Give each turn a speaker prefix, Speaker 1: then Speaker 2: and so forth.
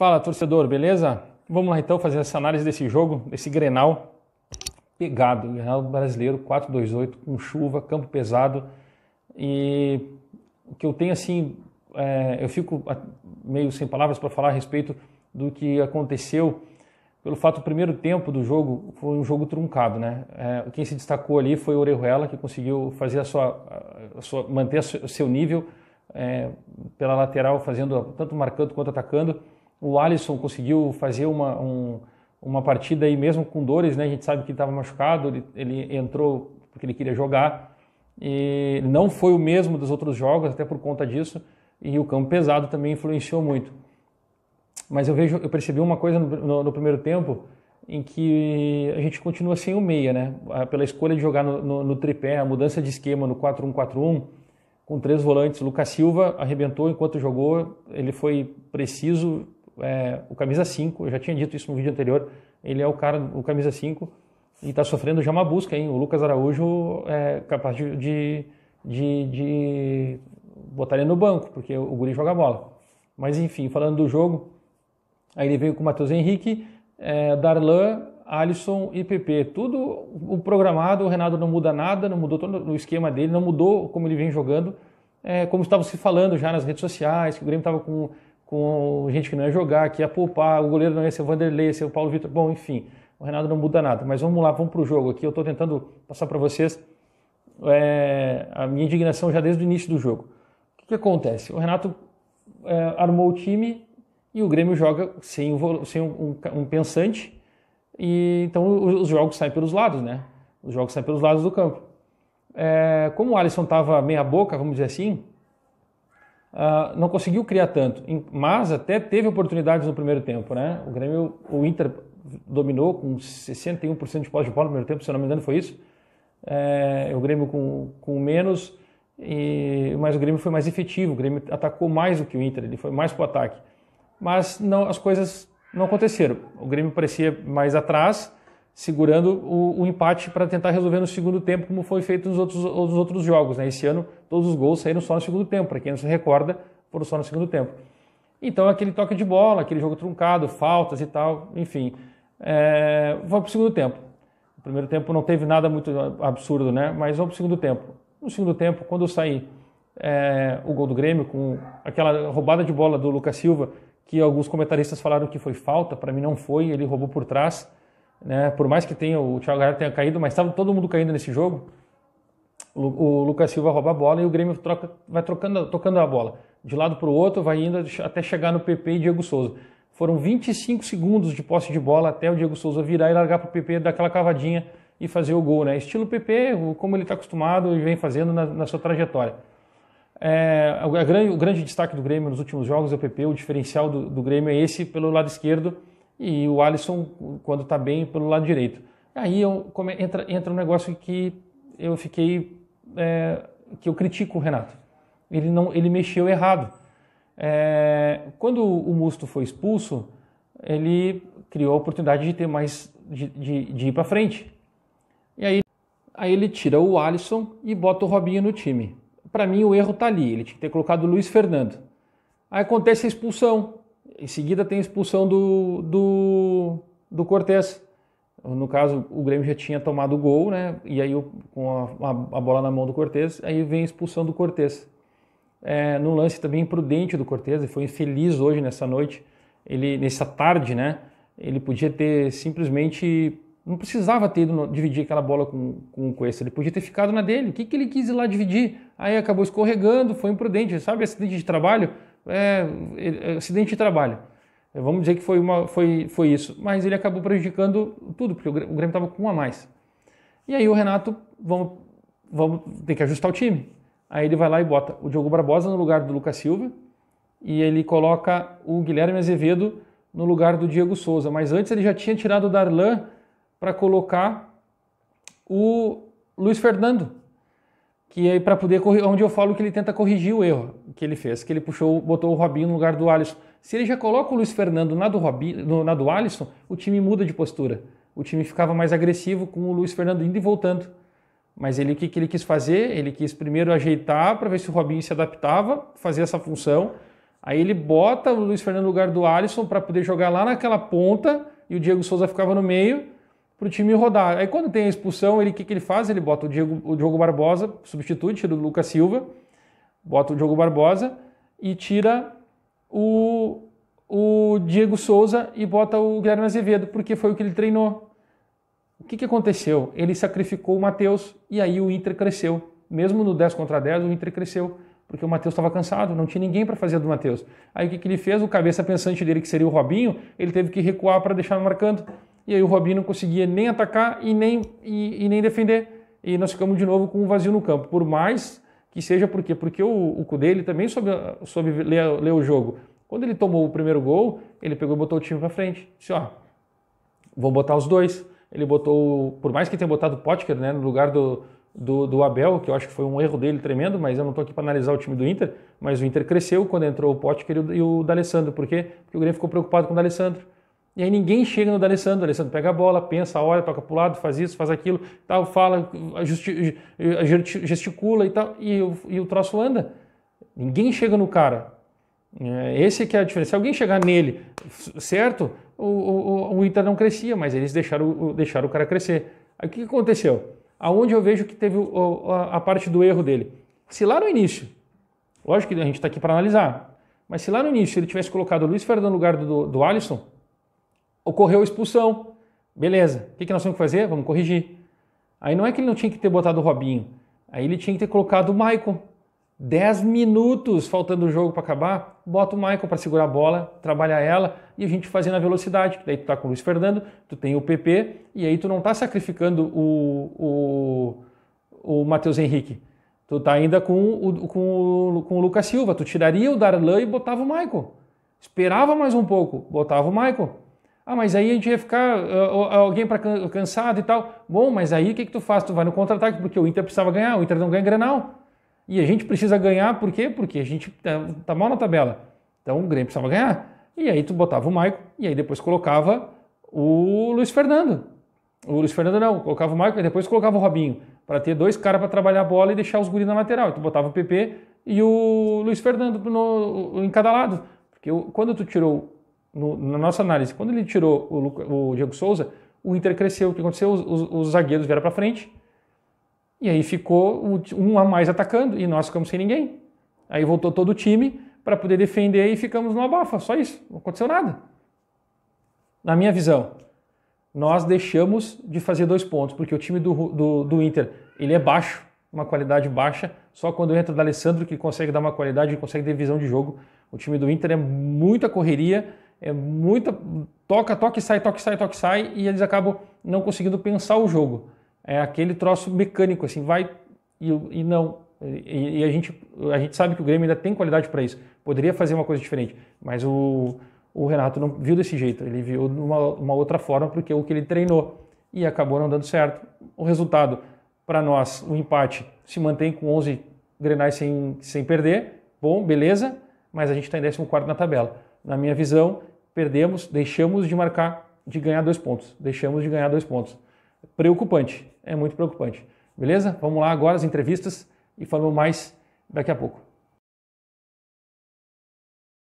Speaker 1: Fala, torcedor, beleza? Vamos lá então fazer essa análise desse jogo, desse Grenal pegado, Grenal brasileiro 4-2-8 com chuva, campo pesado e o que eu tenho assim, é, eu fico meio sem palavras para falar a respeito do que aconteceu pelo fato o primeiro tempo do jogo foi um jogo truncado, né? É, quem se destacou ali foi o Orejuela que conseguiu fazer a sua, a sua manter o seu nível é, pela lateral, fazendo tanto marcando quanto atacando o Alisson conseguiu fazer uma, um, uma partida aí mesmo com dores, né? A gente sabe que estava machucado, ele, ele entrou porque ele queria jogar e não foi o mesmo dos outros jogos, até por conta disso, e o campo pesado também influenciou muito. Mas eu vejo, eu percebi uma coisa no, no, no primeiro tempo em que a gente continua sem o meia, né? Pela escolha de jogar no, no tripé, a mudança de esquema no 4-1-4-1, com três volantes. Lucas Silva arrebentou enquanto jogou, ele foi preciso, é, o camisa 5, eu já tinha dito isso no vídeo anterior, ele é o cara, o camisa 5, e está sofrendo já uma busca, hein? O Lucas Araújo é capaz de, de, de, de botar ele no banco, porque o Guri joga bola. Mas enfim, falando do jogo, aí ele veio com o Matheus Henrique, é, Darlan, Alisson e PP. Tudo o programado, o Renato não muda nada, não mudou todo o esquema dele, não mudou como ele vem jogando. É, como estava se falando já nas redes sociais, que o Grêmio estava com com gente que não ia jogar, que ia poupar, o goleiro não ia ser o Vanderlei, ia ser o Paulo Vitor. Bom, enfim, o Renato não muda nada. Mas vamos lá, vamos para o jogo aqui. Eu estou tentando passar para vocês é, a minha indignação já desde o início do jogo. O que, que acontece? O Renato é, armou o time e o Grêmio joga sem, um, sem um, um pensante. E, então os jogos saem pelos lados, né? Os jogos saem pelos lados do campo. É, como o Alisson estava meia boca, vamos dizer assim, Uh, não conseguiu criar tanto, mas até teve oportunidades no primeiro tempo, né? O Grêmio, o Inter dominou com 61% de posse de bola no primeiro tempo, se eu não me engano foi isso. É, o Grêmio com, com menos, e, mas o Grêmio foi mais efetivo, o Grêmio atacou mais do que o Inter, ele foi mais para o ataque. Mas não, as coisas não aconteceram. O Grêmio parecia mais atrás, segurando o, o empate para tentar resolver no segundo tempo, como foi feito nos outros, nos outros jogos. Né? Esse ano, todos os gols saíram só no segundo tempo, para quem não se recorda, foram só no segundo tempo. Então, aquele toque de bola, aquele jogo truncado, faltas e tal, enfim, é, vamos para o segundo tempo. No primeiro tempo não teve nada muito absurdo, né? Mas vamos para o segundo tempo. No segundo tempo, quando eu saí é, o gol do Grêmio, com aquela roubada de bola do Lucas Silva, que alguns comentaristas falaram que foi falta, para mim não foi, ele roubou por trás né? Por mais que tenha o Thiago Galhardo tenha caído, mas estava todo mundo caindo nesse jogo. O, Lucas Silva rouba a bola e o Grêmio troca, vai trocando, tocando a bola de lado para o outro, vai indo até chegar no PP e Diego Souza. Foram 25 segundos de posse de bola até o Diego Souza virar e largar para o PP dar aquela cavadinha e fazer o gol, né? Estilo PP, como ele está acostumado e vem fazendo na, na sua trajetória. É, a grande, o grande destaque do Grêmio nos últimos jogos é o PP, o diferencial do, do Grêmio é esse pelo lado esquerdo e o Alisson quando está bem pelo lado direito. Aí eu, entra, entra um negócio que eu fiquei é, que eu critico o Renato. Ele não ele mexeu errado. É, quando o Musto foi expulso, ele criou a oportunidade de ter mais de, de, de ir para frente. E aí, aí ele tira o Alisson e bota o Robinho no time. Para mim o erro tá ali. Ele tinha que ter colocado o Luiz Fernando. Aí acontece a expulsão. Em seguida tem a expulsão do, do, do Cortez. No caso, o Grêmio já tinha tomado o gol, né? E aí, com a, a bola na mão do Cortez, aí vem a expulsão do Cortez. É, num lance também imprudente do Cortez, ele foi infeliz hoje, nessa noite, ele nessa tarde, né? Ele podia ter simplesmente. Não precisava ter ido dividir aquela bola com, com o Cuesta, ele podia ter ficado na dele. O que, que ele quis ir lá dividir? Aí acabou escorregando, foi imprudente, sabe? Acidente de trabalho é, é, acidente de trabalho. É, vamos dizer que foi, uma, foi, foi isso. Mas ele acabou prejudicando tudo, porque o Grêmio estava com um a mais. E aí o Renato, vamos, vamos ter que ajustar o time. Aí ele vai lá e bota o Diogo Barbosa no lugar do Lucas Silva e ele coloca o Guilherme Azevedo no lugar do Diego Souza. Mas antes ele já tinha tirado o Darlan para colocar o Luiz Fernando que é para poder correr, onde eu falo que ele tenta corrigir o erro que ele fez, que ele puxou, botou o Robinho no lugar do Alisson. Se ele já coloca o Luiz Fernando na do, Robinho, na do Alisson, o time muda de postura. O time ficava mais agressivo com o Luiz Fernando indo e voltando. Mas ele o que, que ele quis fazer? Ele quis primeiro ajeitar para ver se o Robinho se adaptava, fazer essa função. Aí ele bota o Luiz Fernando no lugar do Alisson para poder jogar lá naquela ponta e o Diego Souza ficava no meio para o time rodar. Aí quando tem a expulsão, ele o que, que ele faz? Ele bota o Diogo, o Diogo Barbosa, substitui, tira o Lucas Silva, bota o Diogo Barbosa e tira o, o Diego Souza e bota o Guilherme Azevedo, porque foi o que ele treinou. O que, que aconteceu? Ele sacrificou o Matheus e aí o Inter cresceu. Mesmo no 10 contra 10, o Inter cresceu, porque o Matheus estava cansado, não tinha ninguém para fazer do Matheus. Aí o que, que ele fez? O cabeça pensante dele, que seria o Robinho, ele teve que recuar para deixar marcando e aí o Robinho não conseguia nem atacar e nem, e, e nem defender. E nós ficamos de novo com um vazio no campo. Por mais que seja por quê? Porque o, o ele também soube, soube ler, ler, o jogo. Quando ele tomou o primeiro gol, ele pegou e botou o time para frente. Disse, ó, vou botar os dois. Ele botou, por mais que tenha botado o Potker né, no lugar do, do, do, Abel, que eu acho que foi um erro dele tremendo, mas eu não estou aqui para analisar o time do Inter, mas o Inter cresceu quando entrou o Potker e o, o D'Alessandro. Por quê? Porque o Grêmio ficou preocupado com o D'Alessandro. E aí ninguém chega no D'Alessandro. O D'Alessandro pega a bola, pensa, olha, toca para o lado, faz isso, faz aquilo, tal, fala, eh, gesticula e tal, e o, e o troço anda. Ninguém chega no cara. É, esse que é a diferença. Se alguém chegar nele, certo, o, o, o Inter não crescia, mas eles deixaram, o, deixaram o cara crescer. Aí o que aconteceu? Aonde eu vejo que teve a, a parte do erro dele? Se lá no início, lógico que a gente está aqui para analisar, mas se lá no início ele tivesse colocado o Luiz Fernando no lugar do, do Alisson, ocorreu a expulsão. Beleza, o que, nós temos que fazer? Vamos corrigir. Aí não é que ele não tinha que ter botado o Robinho, aí ele tinha que ter colocado o Maicon. 10 minutos faltando o jogo para acabar, bota o Michael para segurar a bola, trabalha ela e a gente fazendo a velocidade. Daí tu tá com o Luiz Fernando, tu tem o PP e aí tu não tá sacrificando o, o, o Matheus Henrique. Tu tá ainda com o, com, o, com o Lucas Silva. Tu tiraria o Darlan e botava o Michael. Esperava mais um pouco, botava o Michael. Ah, mas aí a gente ia ficar uh, alguém para can, cansado e tal. Bom, mas aí o que, que tu faz? Tu vai no contra-ataque porque o Inter precisava ganhar, o Inter não ganha Grenal. E a gente precisa ganhar por quê? Porque a gente tá, tá mal na tabela. Então o Grêmio precisava ganhar. E aí tu botava o Maico e aí depois colocava o Luiz Fernando. O Luiz Fernando não, colocava o Maico e depois colocava o Robinho, para ter dois caras para trabalhar a bola e deixar os guris na lateral. E tu botava o PP e o Luiz Fernando no, em cada lado. Porque quando tu tirou no, na nossa análise, quando ele tirou o, o, Diego Souza, o Inter cresceu. O que aconteceu? Os, os, os zagueiros vieram para frente e aí ficou um a mais atacando e nós ficamos sem ninguém. Aí voltou todo o time para poder defender e ficamos no abafa. Só isso. Não aconteceu nada. Na minha visão, nós deixamos de fazer dois pontos, porque o time do, do, do Inter ele é baixo, uma qualidade baixa. Só quando entra o Alessandro que consegue dar uma qualidade, e consegue ter visão de jogo. O time do Inter é muita correria é muita toca, toca e sai, toca e sai, toca e sai, e eles acabam não conseguindo pensar o jogo. É aquele troço mecânico, assim, vai e, e não. E, e, a, gente, a gente sabe que o Grêmio ainda tem qualidade para isso. Poderia fazer uma coisa diferente, mas o, o Renato não viu desse jeito. Ele viu de uma, uma outra forma, porque é o que ele treinou. E acabou não dando certo. O resultado para nós, o empate, se mantém com 11 grenais sem, sem perder. Bom, beleza mas a gente está em 14 na tabela. Na minha visão, perdemos, deixamos de marcar, de ganhar dois pontos. Deixamos de ganhar dois pontos. Preocupante, é muito preocupante. Beleza? Vamos lá agora as entrevistas e falamos mais daqui a pouco.